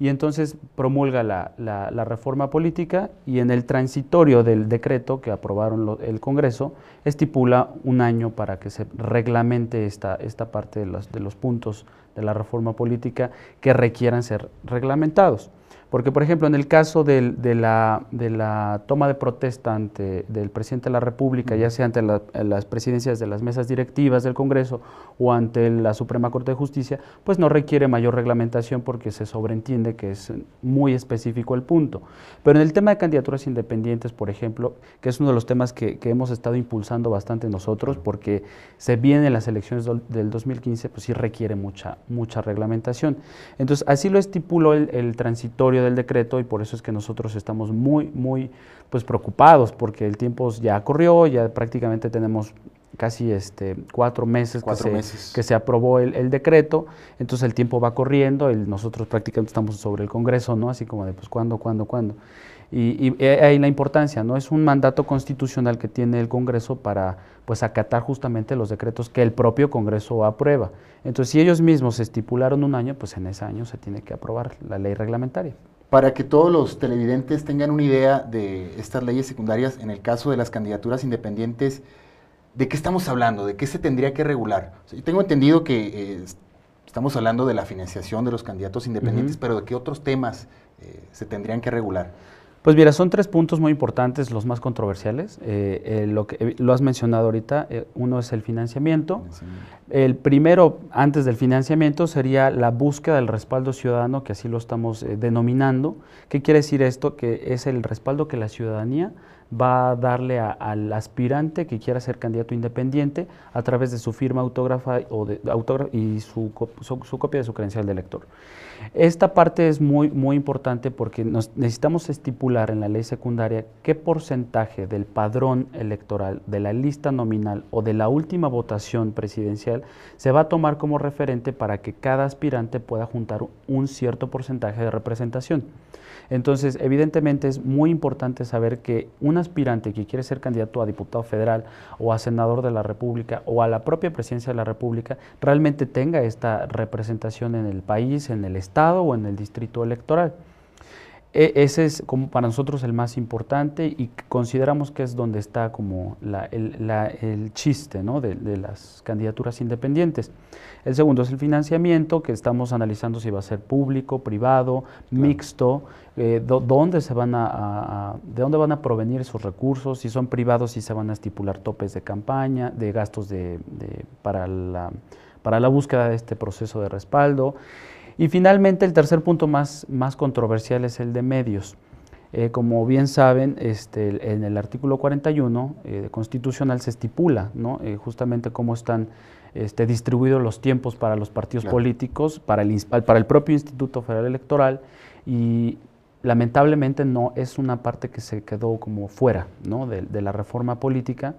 y entonces promulga la, reforma política y en el transitorio del decreto que aprobaron el Congreso estipula un año para que se reglamente esta, esta parte de los puntos de la reforma política que requieran ser reglamentados. Porque, por ejemplo, en el caso de, la, de la, toma de protesta ante, del presidente de la República, ya sea ante las presidencias de las mesas directivas del Congreso o ante la Suprema Corte de Justicia, pues no requiere mayor reglamentación porque se sobreentiende que es muy específico el punto. Pero en el tema de candidaturas independientes, por ejemplo, que es uno de los temas que, hemos estado impulsando bastante nosotros, porque se vienen las elecciones del 2015, pues sí requiere mucha, mucha reglamentación. Entonces, así lo estipuló el transitorio del decreto y por eso es que nosotros estamos muy, muy pues, preocupados porque el tiempo ya corrió, ya prácticamente tenemos casi este, cuatro meses, que, se, aprobó el, decreto, entonces el tiempo va corriendo, y nosotros prácticamente estamos sobre el Congreso, ¿no? Así como de, pues, ¿cuándo, cuándo, cuándo? Y, y ahí la importancia, ¿no? Es un mandato constitucional que tiene el Congreso para, pues, acatar justamente los decretos que el propio Congreso aprueba. Entonces, si ellos mismos estipularon un año, pues en ese año se tiene que aprobar la ley reglamentaria
para que todos los televidentes tengan una idea de estas leyes secundarias, en el caso de las candidaturas independientes, ¿de qué estamos hablando? ¿De qué se tendría que regular? yo tengo entendido que eh, estamos hablando de la financiación de los candidatos independientes, pero ¿de qué otros temas
eh, se tendrían que regular? Pues mira, son tres puntos muy importantes, los más controversiales. Eh, eh, lo, que, eh, lo has mencionado ahorita, uno es el financiamiento. El primero, antes del financiamiento, sería la búsqueda del respaldo ciudadano, que así lo estamos denominando. ¿Qué quiere decir esto? Que es el respaldo que la ciudadanía va a darle al aspirante que quiera ser candidato independiente a través de su firma autógrafa o de, y su, copia de su credencial de elector. Esta parte es muy, muy importante porque necesitamos estipular en la ley secundaria qué porcentaje del padrón electoral, de la lista nominal o de la última votación presidencial se va a tomar como referente para que cada aspirante pueda juntar un cierto porcentaje de representación. Entonces, evidentemente es muy importante saber que un aspirante que quiere ser candidato a diputado federal o a senador de la República o a la propia presidencia de la República realmente tenga esta representación en el país, en el Estado o en el distrito electoral. E, ese es como para nosotros el más importante y consideramos que es donde está como el, el, chiste ¿no? de, las candidaturas independientes. El segundo es el financiamiento, que estamos analizando si va a ser público, privado, mixto, eh, se van a, de dónde van a provenir esos recursos, si son privados, si se van a estipular topes de campaña, de gastos de, para, la, para la búsqueda de este proceso de respaldo. Y finalmente el tercer punto más, más controversial es el de medios. Eh, como bien saben, este, en el artículo 41 eh, constitucional se estipula eh, justamente cómo están este, distribuidos los tiempos para los partidos políticos, para el, para el propio Instituto Federal Electoral y lamentablemente no es una parte que se quedó como fuera de la reforma política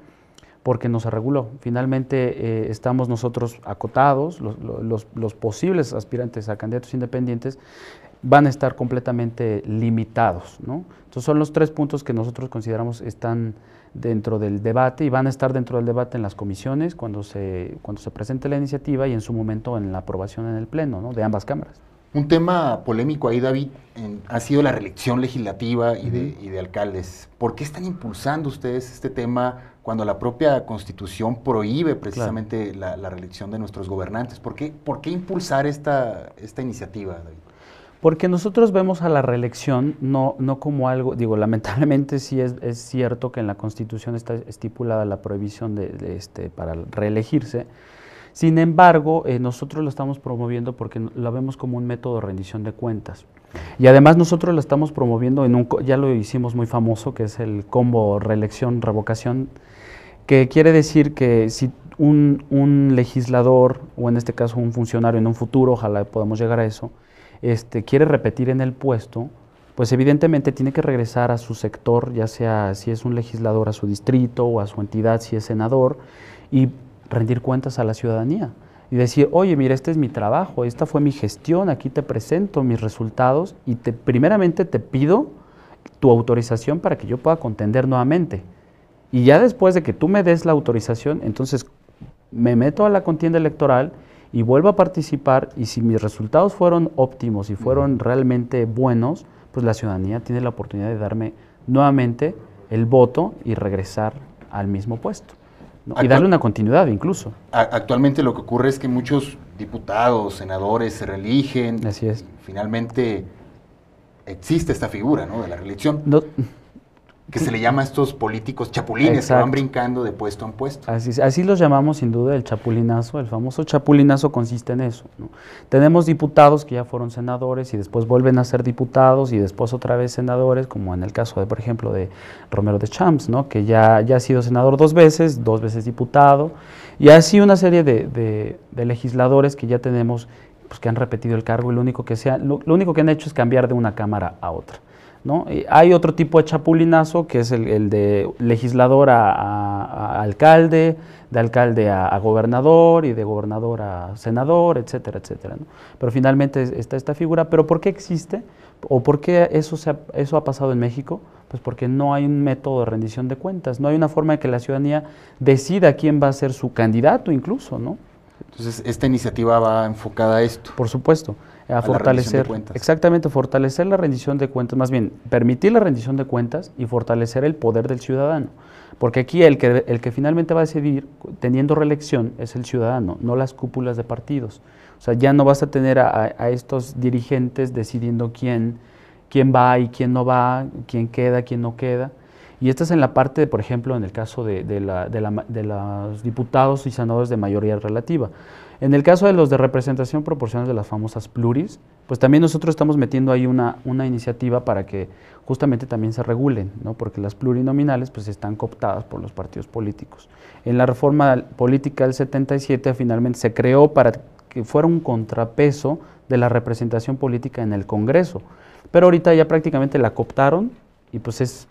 porque no se reguló. Finalmente eh, estamos nosotros acotados, los, posibles aspirantes a candidatos independientes van a estar completamente limitados. ¿no? Entonces son los tres puntos que nosotros consideramos están dentro del debate y van a estar dentro del debate en las comisiones cuando se, cuando se presente la iniciativa y en su momento en la aprobación en el Pleno de ambas cámaras.
Un tema polémico ahí, David, ha sido la reelección legislativa y de, alcaldes. ¿Por qué están impulsando ustedes este tema cuando la propia constitución prohíbe precisamente la, reelección de nuestros gobernantes? ¿Por qué, qué impulsar esta, esta iniciativa, David?
Porque nosotros vemos a la reelección no, no como algo, digo, lamentablemente sí es, cierto que en la Constitución está estipulada la prohibición de este, para reelegirse, sin embargo, eh, nosotros lo estamos promoviendo porque lo vemos como un método de rendición de cuentas. Y además nosotros lo estamos promoviendo en un, ya lo hicimos muy famoso, que es el combo reelección-revocación, que quiere decir que si un, legislador, o en este caso un funcionario en un futuro, ojalá podamos llegar a eso, este, quiere repetir en el puesto, pues evidentemente tiene que regresar a su sector, ya sea si es un legislador a su distrito o a su entidad, si es senador, y rendir cuentas a la ciudadanía y decir, oye, mira, este es mi trabajo, esta fue mi gestión, aquí te presento mis resultados y te, primeramente te pido tu autorización para que yo pueda contender nuevamente. Y ya después de que tú me des la autorización, entonces me meto a la contienda electoral y vuelvo a participar y si mis resultados fueron óptimos y fueron realmente buenos, pues la ciudadanía tiene la oportunidad de darme nuevamente el voto y regresar al mismo puesto y darle una continuidad incluso.
actualmente lo que ocurre es que muchos diputados, senadores se religen Así es. finalmente existe esta figura ¿no? de la reelección. No, que se le llama a estos políticos chapulines que van brincando de puesto en puesto.
Así, así los llamamos sin duda el chapulinazo, el famoso chapulinazo consiste en eso. Tenemos diputados que ya fueron senadores y después vuelven a ser diputados y después otra vez senadores, como en el caso de, por ejemplo, de Romero de Champs, ¿no? que ya, ya ha sido senador dos veces, dos veces diputado, y así una serie de, legisladores que ya tenemos pues, que han repetido el cargo y único que, sea, lo único que han hecho es cambiar de una cámara a otra. ¿no? hay otro tipo de chapulinazo que es el, de legislador a, alcalde, de alcalde a, gobernador y de gobernador a senador, etcétera, etcétera. Pero finalmente está esta figura. ¿Pero por qué existe? ¿O por qué eso, ha, eso ha pasado en México? Pues porque no hay un método de rendición de cuentas, no hay una forma de que la ciudadanía decida quién va a ser su candidato incluso, Entonces, esta iniciativa va enfocada a esto. Por supuesto a, fortalecer. Exactamente, fortalecer la rendición de cuentas, más bien permitir la rendición de cuentas y fortalecer el poder del ciudadano. Porque aquí el que, el que finalmente va a decidir, teniendo reelección, es el ciudadano, no las cúpulas de partidos. O sea, ya no vas a tener a, a estos dirigentes decidiendo quién, quién va y quién no va, quién queda, quién no queda. Y esta es en la parte, de, por ejemplo, en el caso de, la, de, de, los diputados y senadores de mayoría relativa. En el caso de los de representación proporcional de las famosas pluris, pues también nosotros estamos metiendo ahí una, una iniciativa para que justamente también se regulen, ¿no? porque las plurinominales pues están cooptadas por los partidos políticos. En la reforma política del 77 finalmente se creó para que fuera un contrapeso de la representación política en el Congreso, pero ahorita ya prácticamente la cooptaron y pues es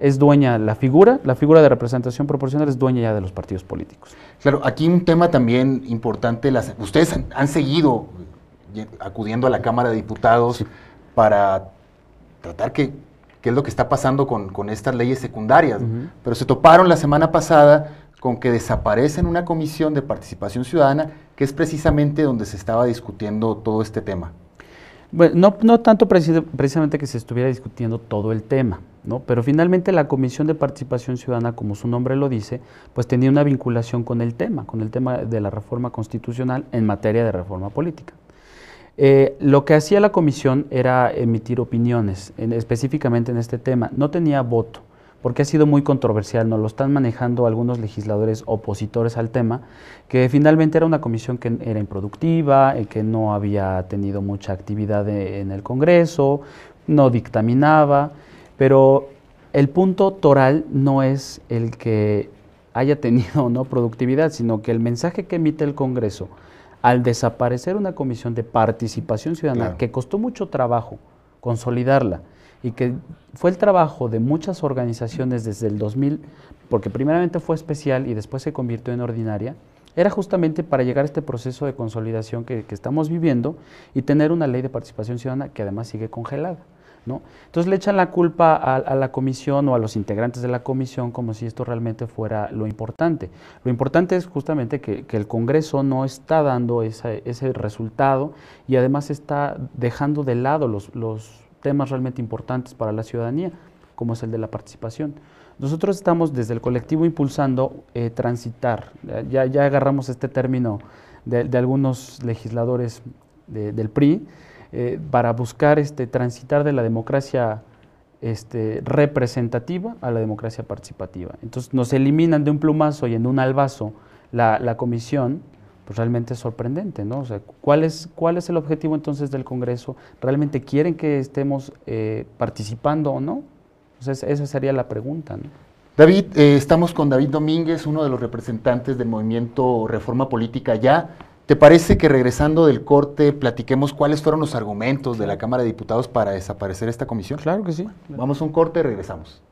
es dueña la figura, la figura de representación proporcional es dueña ya de los partidos políticos. Claro, aquí un tema también
importante, ustedes han, seguido acudiendo a la Cámara de Diputados para tratar que qué es lo que está pasando con, estas leyes secundarias, pero se toparon la semana pasada con que desaparecen una comisión de participación ciudadana, que es precisamente donde se estaba discutiendo todo este tema.
Bueno, no, no tanto precisamente que se estuviera discutiendo todo el tema, pero finalmente la Comisión de Participación Ciudadana, como su nombre lo dice, pues tenía una vinculación con el tema, con el tema de la reforma constitucional en materia de reforma política. Eh, lo que hacía la comisión era emitir opiniones, específicamente en este tema. No tenía voto, porque ha sido muy controversial, nos lo están manejando algunos legisladores opositores al tema, que finalmente era una comisión que era improductiva, eh, que no había tenido mucha actividad eh, en el Congreso, no dictaminaba. Pero el punto toral no es el que haya tenido no productividad, sino que el mensaje que emite el Congreso al desaparecer una comisión de participación ciudadana que costó mucho trabajo consolidarla y que fue el trabajo de muchas organizaciones desde el 2000, porque primeramente fue especial y después se convirtió en ordinaria, era justamente para llegar a este proceso de consolidación que estamos viviendo y tener una ley de participación ciudadana que además sigue congelada. Entonces le echan la culpa a, la comisión o a los integrantes de la comisión como si esto realmente fuera lo importante. Lo importante es justamente que, el Congreso no está dando ese resultado y además está dejando de lado los, temas realmente importantes para la ciudadanía, como es el de la participación. Nosotros estamos desde el colectivo impulsando eh, transitar, ya, agarramos este término de, algunos legisladores del PRI, eh, para buscar este, transitar de la democracia este, representativa a la democracia participativa. Entonces nos eliminan de un plumazo y en un albazo la, comisión, pues realmente es sorprendente, ¿no? O sea, ¿cuál es, ¿cuál es el objetivo entonces del Congreso? ¿Realmente quieren que estemos eh, participando o no? Entonces pues, esa sería la pregunta,
David, eh, estamos con David Domínguez, uno de los representantes del movimiento Reforma Política Ya. ¿Te parece que regresando del corte platiquemos cuáles fueron los argumentos de la Cámara de Diputados para desaparecer esta comisión? Claro que sí. Vamos a un corte, y regresamos.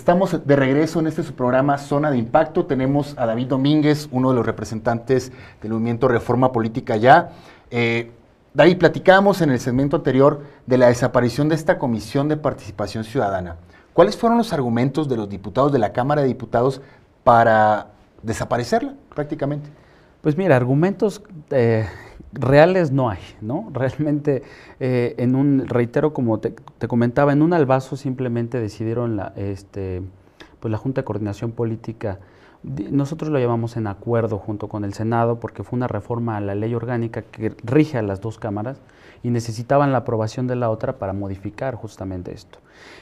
Estamos de regreso en este su programa Zona de Impacto. Tenemos a David Domínguez, uno de los representantes del movimiento Reforma Política Ya. Eh, David, platicábamos en el segmento anterior de la desaparición de esta Comisión de Participación Ciudadana. ¿Cuáles fueron los argumentos de los diputados de la Cámara de Diputados para
desaparecerla prácticamente? Pues mira, argumentos eh, reales no hay, ¿no? Realmente, eh, en un, reitero, como te, comentaba, en un albazo simplemente decidieron la, este, pues la Junta de Coordinación Política, nosotros lo llamamos en acuerdo junto con el Senado, porque fue una reforma a la ley orgánica que rige a las dos cámaras, y necesitaban la aprobación de la otra para modificar justamente esto.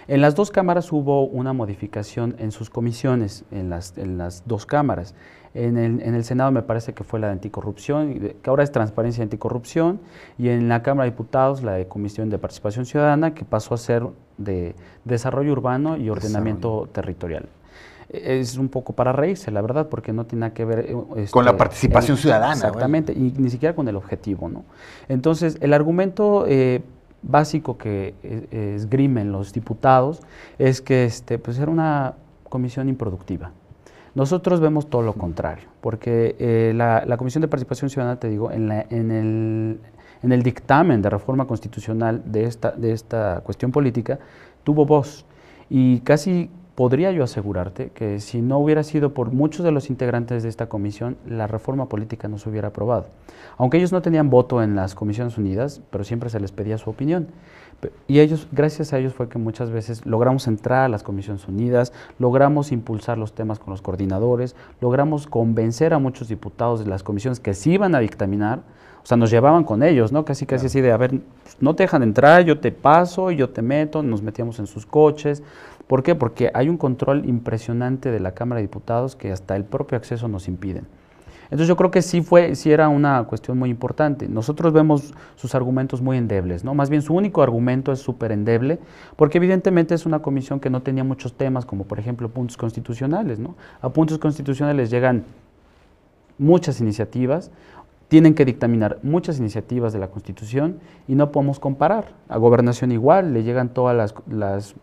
En las dos cámaras hubo una modificación en sus comisiones, en las, en las dos cámaras. En el, en el, Senado me parece que fue la de anticorrupción, que ahora es transparencia y anticorrupción, y en la Cámara de Diputados la de Comisión de Participación Ciudadana, que pasó a ser de desarrollo urbano y ordenamiento territorial es un poco para reírse, la verdad, porque no tiene nada que ver... Eh, este, con la participación ciudadana. Exactamente, y ni siquiera con el objetivo, ¿no? Entonces, el argumento... Eh, básico que eh, esgrimen los diputados es que este, pues era una comisión improductiva. Nosotros vemos todo lo contrario, porque la, Comisión de Participación Ciudadana, te digo, en, la, en, el, dictamen de reforma constitucional de esta, de esta cuestión política, tuvo voz. Y casi podría yo asegurarte que si no hubiera sido por muchos de los integrantes de esta comisión, la reforma política no se hubiera aprobado. Aunque ellos no tenían voto en las comisiones unidas, pero siempre se les pedía su opinión. Y ellos, gracias a ellos fue que muchas veces logramos entrar a las comisiones unidas, logramos impulsar los temas con los coordinadores, logramos convencer a muchos diputados de las comisiones que sí iban a dictaminar, o sea, nos llevaban con ellos, ¿no? Casi, casi así de, a ver, pues, no te dejan entrar, yo te paso, yo te meto, nos metíamos en sus coches, ¿Por qué? Porque hay un control impresionante de la Cámara de Diputados que hasta el propio acceso nos impiden. Entonces yo creo que sí fue, era una cuestión muy importante. Nosotros vemos sus argumentos muy endebles, ¿no? Más bien su único argumento es súper endeble, porque evidentemente es una comisión que no tenía muchos temas, como por ejemplo puntos constitucionales, ¿no? A puntos constitucionales llegan muchas iniciativas, tienen que dictaminar muchas iniciativas de la Constitución y no podemos comparar. A gobernación igual, le llegan todas las, las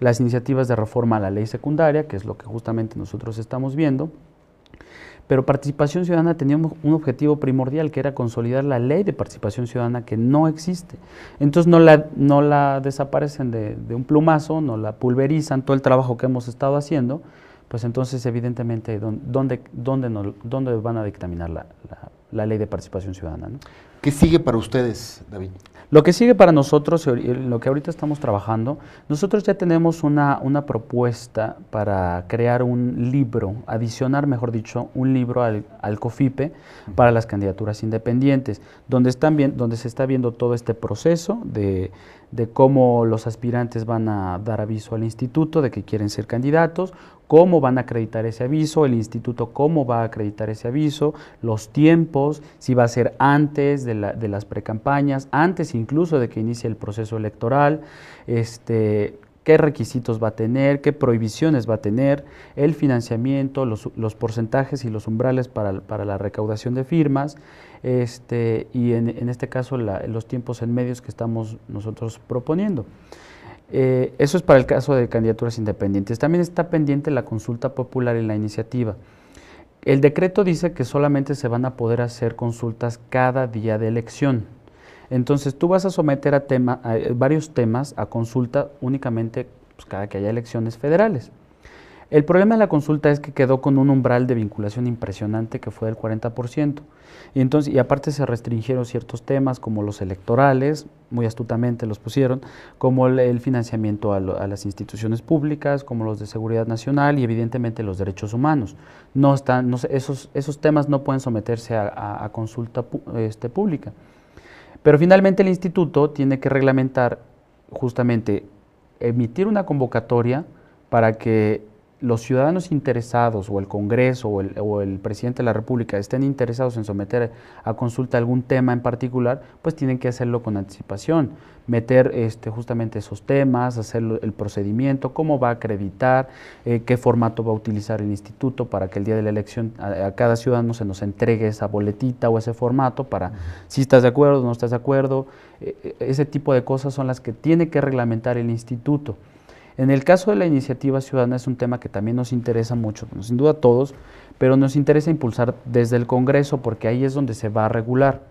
las iniciativas de reforma a la ley secundaria, que es lo que justamente nosotros estamos viendo. Pero participación ciudadana tenía un objetivo primordial, que era consolidar la ley de participación ciudadana que no existe. Entonces no la, no la desaparecen de, un plumazo, no la pulverizan, todo el trabajo que hemos estado haciendo, pues entonces evidentemente dónde, van a dictaminar la, la, la ley de participación ciudadana. ¿Qué sigue para ustedes, David? Lo que sigue para nosotros, lo que ahorita estamos trabajando, nosotros ya tenemos una, una propuesta para crear un libro, adicionar, mejor dicho, un libro al, COFIPE para las candidaturas independientes, donde, están bien, donde se está viendo todo este proceso de, de cómo los aspirantes van a dar aviso al instituto de que quieren ser candidatos, cómo van a acreditar ese aviso, el instituto cómo va a acreditar ese aviso, los tiempos, si va a ser antes de, las precampañas, antes incluso de que inicie el proceso electoral, este, qué requisitos va a tener, qué prohibiciones va a tener, el financiamiento, los, porcentajes y los umbrales para, la recaudación de firmas, este, y en, este caso los tiempos en medios que estamos nosotros proponiendo. Eh, eso es para el caso de candidaturas independientes. También está pendiente la consulta popular y la iniciativa. El decreto dice que solamente se van a poder hacer consultas cada día de elección. Entonces tú vas a someter a, tema, eh, varios temas a consulta únicamente pues, cada que haya elecciones federales. El problema de la consulta es que quedó con un umbral de vinculación impresionante que fue del 40%. Y, entonces, y aparte se restringieron ciertos temas como los electorales, muy astutamente los pusieron, como el, financiamiento a, las instituciones públicas, como los de seguridad nacional y evidentemente los derechos humanos. No están, no, esos, esos temas no pueden someterse a, consulta este, pública. Pero finalmente el instituto tiene que reglamentar justamente emitir una convocatoria para que los ciudadanos interesados o el Congreso o el, o el, presidente de la República estén interesados en someter a consulta algún tema en particular, pues tienen que hacerlo con anticipación, meter este, justamente esos temas, hacer el procedimiento, cómo va a acreditar, eh, qué formato va a utilizar el instituto para que el día de la elección a, cada ciudadano se nos entregue esa boletita o ese formato para si estás de acuerdo, o no estás de acuerdo, e, e, ese tipo de cosas son las que tiene que reglamentar el instituto. En el caso de la iniciativa ciudadana es un tema que también nos interesa mucho, sin duda a todos, pero nos interesa impulsar desde el Congreso porque ahí es donde se va a regular.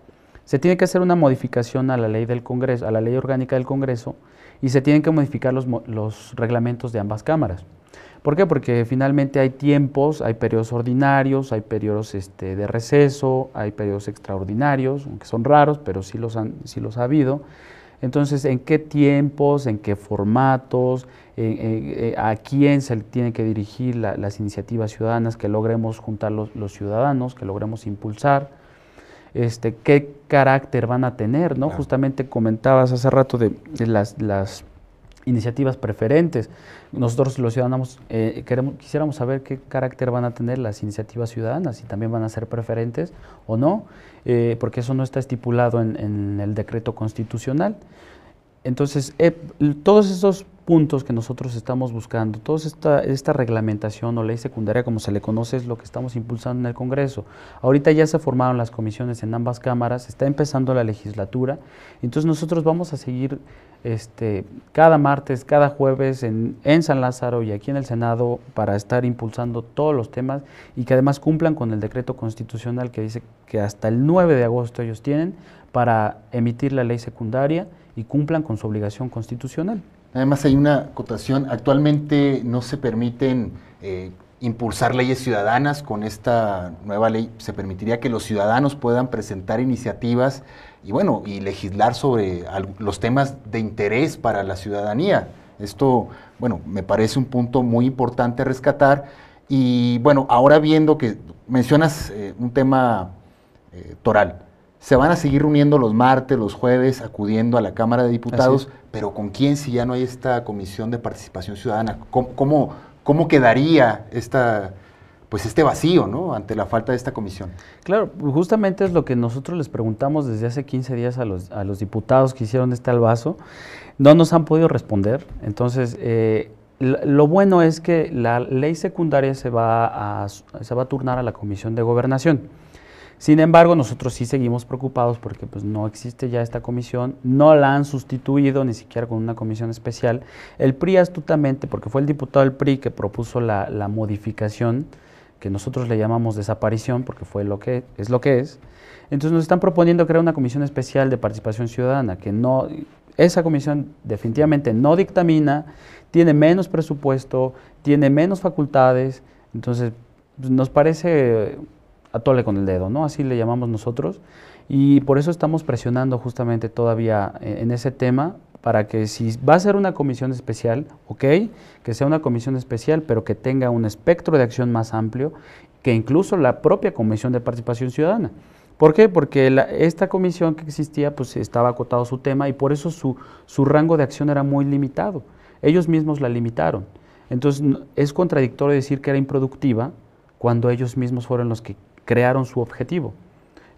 Se tiene que hacer una modificación a la ley del Congreso, a la ley orgánica del Congreso, y se tienen que modificar los, reglamentos de ambas cámaras. ¿Por qué? Porque finalmente hay tiempos, hay periodos ordinarios, hay periodos este, de receso, hay periodos extraordinarios, aunque son raros, pero sí los, han, sí los ha habido. Entonces, ¿en qué tiempos, en qué formatos, eh, a quién se tiene que dirigir las iniciativas ciudadanas que logremos juntar los, ciudadanos, que logremos impulsar? Este, ¿Qué carácter van a tener? ¿no? Justamente comentabas hace rato de, las, iniciativas preferentes. Nosotros los ciudadanos eh, queremos, quisiéramos saber qué carácter van a tener las iniciativas ciudadanas, si también van a ser preferentes o no. Eh, porque eso no está estipulado en, el decreto constitucional. Entonces, eh, todos esos puntos que nosotros estamos buscando, toda esta, esta reglamentación o ley secundaria, como se le conoce, es lo que estamos impulsando en el Congreso. Ahorita ya se formaron las comisiones en ambas cámaras, está empezando la legislatura, entonces nosotros vamos a seguir este, cada martes, cada jueves en, San Lázaro y aquí en el Senado para estar impulsando todos los temas y que además cumplan con el decreto constitucional que dice que hasta el 9 de agosto ellos tienen para emitir la ley secundaria y cumplan con su obligación constitucional. Además hay una
acotación, actualmente no se permiten eh, impulsar leyes ciudadanas, con esta nueva ley se permitiría que los ciudadanos puedan presentar iniciativas y bueno, y legislar sobre los temas de interés para la ciudadanía. Esto, bueno, me parece un punto muy importante rescatar. Y bueno, ahora viendo que mencionas eh, un tema eh, toral, se van a seguir reuniendo los martes, los jueves, acudiendo a la Cámara de Diputados, pero ¿con quién si ya no hay esta comisión de participación ciudadana? cómo, cómo quedaría esta, pues este vacío,
¿no? Ante la falta de esta comisión. Claro, justamente es lo que nosotros les preguntamos desde hace 15 días a los, a los diputados que hicieron este albazo. No nos han podido responder. Entonces, eh, lo bueno es que la ley secundaria se va, a, va a turnar a la Comisión de Gobernación. Sin embargo, nosotros sí seguimos preocupados porque pues, no existe ya esta comisión, no la han sustituido ni siquiera con una comisión especial. El PRI astutamente, porque fue el diputado del PRI que propuso la, la modificación, que nosotros le llamamos desaparición, porque fue lo que es lo que es. Entonces nos están proponiendo crear una comisión especial de participación ciudadana, que no, esa comisión definitivamente no dictamina, tiene menos presupuesto, tiene menos facultades, entonces pues, nos parece atole con el dedo, ¿no? Así le llamamos nosotros. Y por eso estamos presionando justamente todavía eh, en ese tema para que si va a ser una comisión especial, ok, que sea una comisión especial, pero que tenga un espectro de acción más amplio que incluso la propia Comisión de Participación Ciudadana. ¿Por qué? Porque esta comisión que existía pues estaba acotado su tema y por eso su, su rango de acción era muy limitado. Ellos mismos la limitaron. Entonces es contradictorio decir que era improductiva cuando ellos mismos fueron los que crearon su objetivo.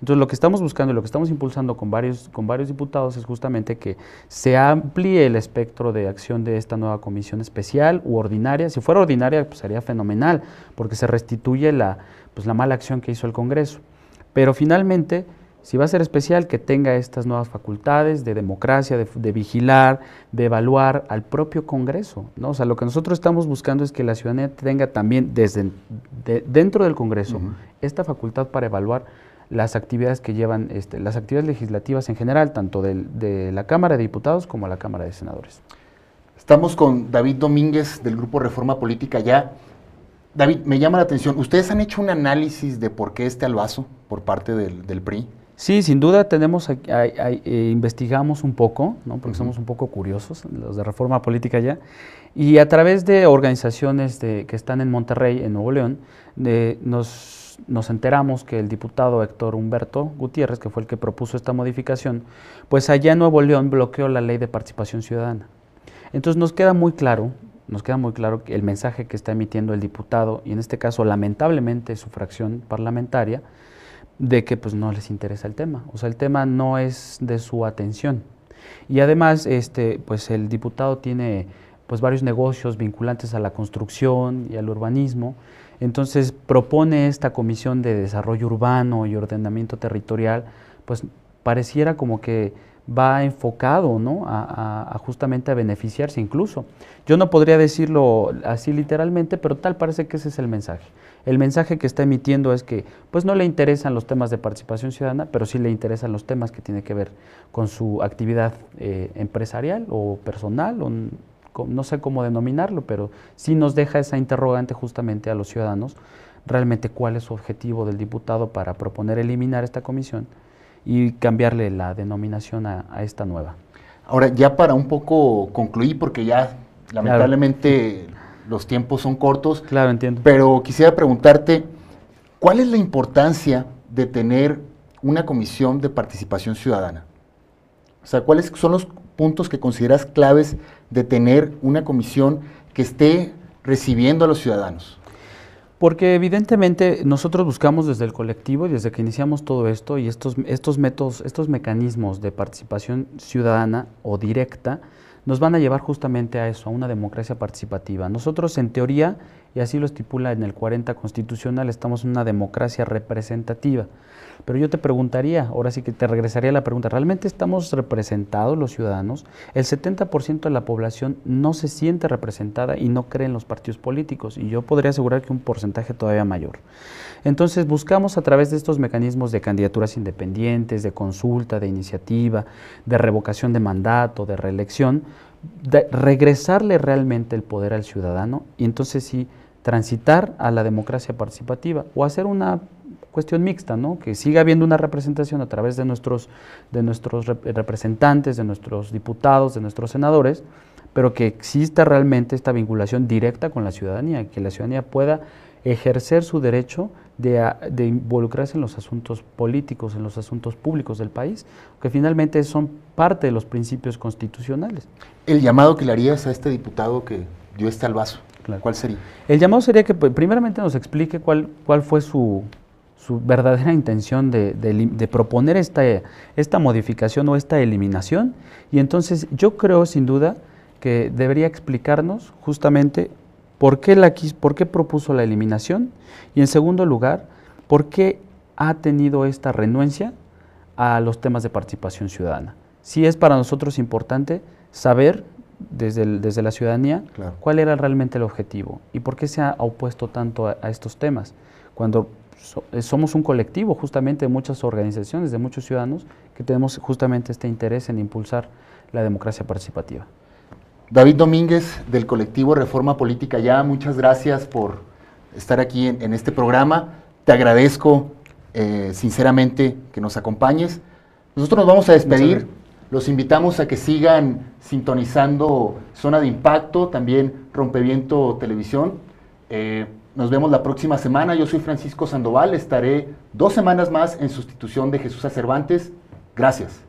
Entonces, lo que estamos buscando y lo que estamos impulsando con varios, con varios diputados es justamente que se amplíe el espectro de acción de esta nueva comisión especial u ordinaria. Si fuera ordinaria, pues sería fenomenal, porque se restituye la, pues, la mala acción que hizo el Congreso. Pero finalmente, si va a ser especial, que tenga estas nuevas facultades de democracia, de, vigilar, de evaluar al propio Congreso. ¿no? O sea, lo que nosotros estamos buscando es que la ciudadanía tenga también desde dentro del Congreso esta facultad para evaluar las actividades que llevan este, las actividades legislativas en general, tanto de, la Cámara de Diputados como la Cámara de Senadores.
Estamos con David Domínguez del Grupo Reforma Política ya. David, me llama la atención, ¿ustedes han hecho un análisis de por qué este albazo por parte del, PRI?
Sí, sin duda tenemos, eh, investigamos un poco, ¿no? porque somos un poco curiosos, los de Reforma Política ya, y a través de organizaciones que están en Monterrey, en Nuevo León, de, nos nos, enteramos que el diputado Héctor Humberto Gutiérrez, que fue el que propuso esta modificación, pues allá en Nuevo León bloqueó la ley de participación ciudadana. Entonces nos queda muy claro, nos queda muy claro el mensaje que está emitiendo el diputado, y en este caso lamentablemente su fracción parlamentaria, de que pues no les interesa el tema. O sea, el tema no es de su atención. Y además, este, pues el diputado tiene pues varios negocios vinculantes a la construcción y al urbanismo. Entonces propone esta Comisión de Desarrollo Urbano y Ordenamiento Territorial, pues pareciera como que va enfocado ¿no? a, a, justamente a beneficiarse incluso. Yo no podría decirlo así literalmente, pero tal parece que ese es el mensaje. El mensaje que está emitiendo es que pues no le interesan los temas de participación ciudadana, pero sí le interesan los temas que tienen que ver con su actividad eh, empresarial o personal o no sé cómo denominarlo, pero sí nos deja esa interrogante justamente a los ciudadanos, realmente cuál es su objetivo del diputado para proponer eliminar esta comisión y cambiarle la denominación a, esta nueva.
Ahora, ya para un poco concluir, porque ya lamentablemente los tiempos son cortos. Claro, entiendo. Pero quisiera preguntarte, ¿cuál es la importancia de tener una comisión de participación ciudadana? O sea, ¿cuáles son los puntos que consideras claves de tener una comisión
que esté recibiendo a los ciudadanos? Porque evidentemente nosotros buscamos desde el colectivo y desde que iniciamos todo esto y estos, estos métodos, estos mecanismos de participación ciudadana o directa nos van a llevar justamente a eso, a una democracia participativa. Nosotros en teoría, y así lo estipula en el 40 constitucional, estamos en una democracia representativa. Pero yo te preguntaría, ahora sí que te regresaría la pregunta, ¿realmente estamos representados los ciudadanos? El 70% de la población no se siente representada y no cree en los partidos políticos, y yo podría asegurar que un porcentaje todavía mayor. Entonces buscamos a través de estos mecanismos de candidaturas independientes, de consulta, de iniciativa, de revocación de mandato, de reelección, regresarle realmente el poder al ciudadano y entonces sí transitar a la democracia participativa o hacer una cuestión mixta, ¿no? que siga habiendo una representación a través de nuestros, de nuestros eh, representantes, de nuestros diputados, de nuestros senadores, pero que exista realmente esta vinculación directa con la ciudadanía, que la ciudadanía pueda ejercer su derecho ah, de, involucrarse en los asuntos políticos, en los asuntos públicos del país, que finalmente son parte de los principios constitucionales. El llamado que le harías a este diputado que dio este albazo. ¿Cuál sería? El llamado sería que pues, primeramente nos explique cuál, cuál fue su, su verdadera intención de, proponer esta, esta, modificación o esta eliminación. Y entonces yo creo sin duda que debería explicarnos justamente por qué, la, por qué propuso la eliminación y en segundo lugar, por qué ha tenido esta renuencia a los temas de participación ciudadana. Si es para nosotros importante saber desde, desde la ciudadanía cuál era realmente el objetivo y por qué se ha opuesto tanto a, a estos temas. Cuando eh, somos un colectivo justamente de muchas organizaciones, de muchos ciudadanos que tenemos justamente este interés en impulsar la democracia participativa.
David Domínguez del colectivo Reforma Política Ya, muchas gracias por estar aquí en, este programa. Te agradezco eh, sinceramente que nos acompañes. Nosotros nos vamos a despedir. Los invitamos a que sigan sintonizando Zona de Impacto, también Rompeviento Televisión. Eh, nos vemos la próxima semana. Yo soy Francisco Sandoval. Estaré dos semanas más en sustitución de Jesús A. Cervantes. Gracias.